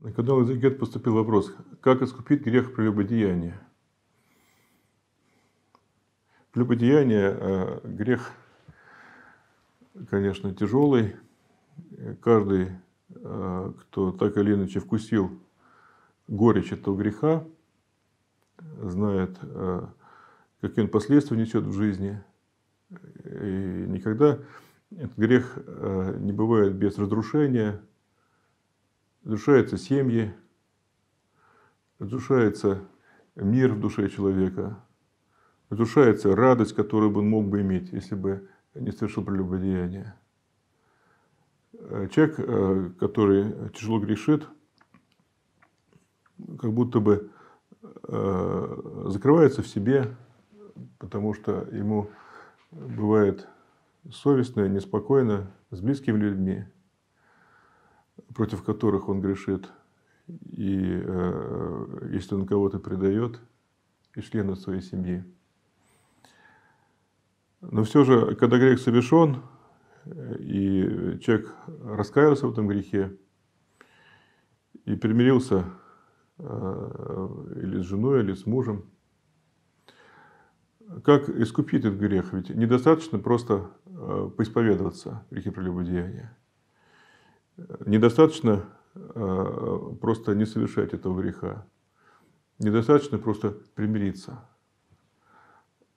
На канал из поступил вопрос, как искупить грех прелюбодеяния? Прелюбодеяние э, – грех, конечно, тяжелый. Каждый, э, кто так или иначе вкусил горечь этого греха, знает, э, какие он последствия несет в жизни. И никогда этот грех не бывает без разрушения – Разрушаются семьи, разрушается мир в душе человека, разрушается радость, которую бы он мог бы иметь, если бы не совершил прелюбодеяние. Э, человек, э, который тяжело грешит, как будто бы э, закрывается в себе, потому что ему бывает совестно, неспокойно с близкими людьми – против которых он грешит, и э, если он кого-то предает, и члена своей семьи. Но все же, когда грех совершен, и человек раскаялся в этом грехе, и примирился э, или с женой, или с мужем, как искупить этот грех? Ведь недостаточно просто э, поисповедоваться в грехе прелюбодеяния. Недостаточно э, просто не совершать этого греха. Недостаточно просто примириться.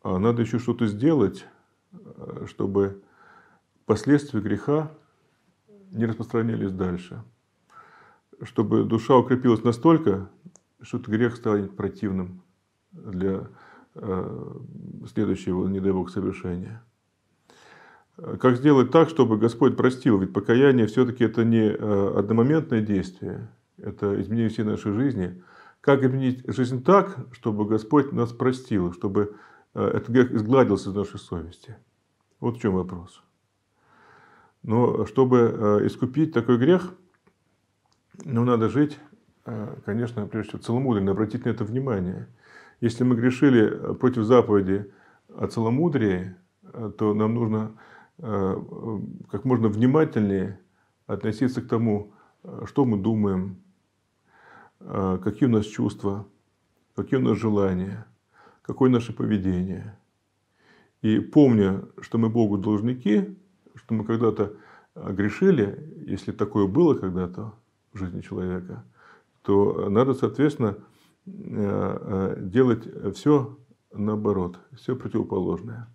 А надо еще что-то сделать, э, чтобы последствия греха не распространялись дальше. Чтобы душа укрепилась настолько, что этот грех стал противным для э, следующего, не дай бог, совершения. Э, как сделать так, чтобы Господь простил? Ведь покаяние все-таки это не э, одномоментное действие, это изменение всей нашей жизни. Как изменить жизнь так, чтобы Господь нас простил, чтобы э, этот грех изгладился из нашей совести? Вот в чем вопрос. Но чтобы искупить такой грех, нам ну, надо жить, конечно, прежде всего целомудренно, обратить на это внимание. Если мы грешили против заповеди о целомудрии, то нам нужно Э, э, как можно внимательнее относиться к тому, э, что мы думаем, какие у нас чувства, какие у нас желания, какое наше поведение. И помня, что мы Богу должники, что мы когда-то грешили, если такое было когда-то в жизни человека, то надо, соответственно, делать все наоборот, все противоположное.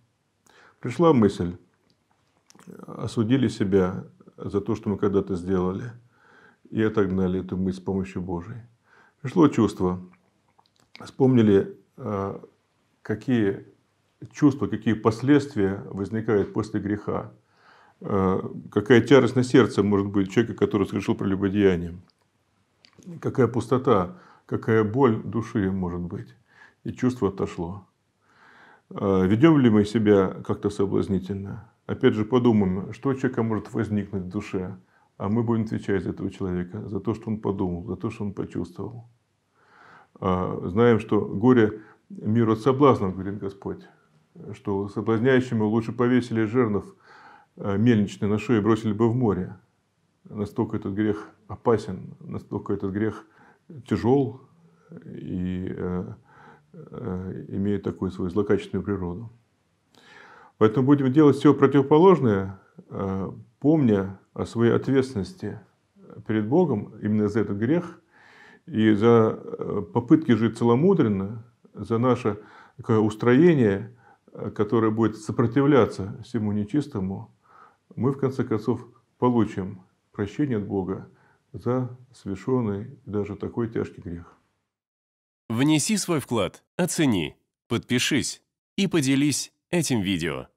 Пришла мысль, осудили себя за то, что мы когда-то сделали, и отогнали эту мысль с помощью Божией. Пришло чувство. Вспомнили, э, какие чувства, какие последствия возникают после греха. Э, какая тяжесть на сердце может быть человека, который совершил прелюбодеяние. Какая пустота, какая боль души может быть. И чувство отошло. Э, ведем ли мы себя как-то соблазнительно? Опять же, подумаем, что у человека может возникнуть в душе, а мы будем отвечать за этого человека, за то, что он подумал, за то, что он почувствовал. А, знаем, что горе мир от соблазнов, говорит Господь, что соблазняющему лучше повесили жернов а, мельничный на шею и бросили бы в море. Настолько этот грех опасен, настолько этот грех тяжел и а, имеет такую свою злокачественную природу. Поэтому будем делать все противоположное, э, помня о своей ответственности перед Богом именно за этот грех и за э, попытки жить целомудренно, за наше такое устроение, которое будет сопротивляться всему нечистому, мы в конце концов получим прощение от Бога за совершенный даже такой тяжкий грех. Внеси свой вклад, оцени, подпишись и поделись этим видео.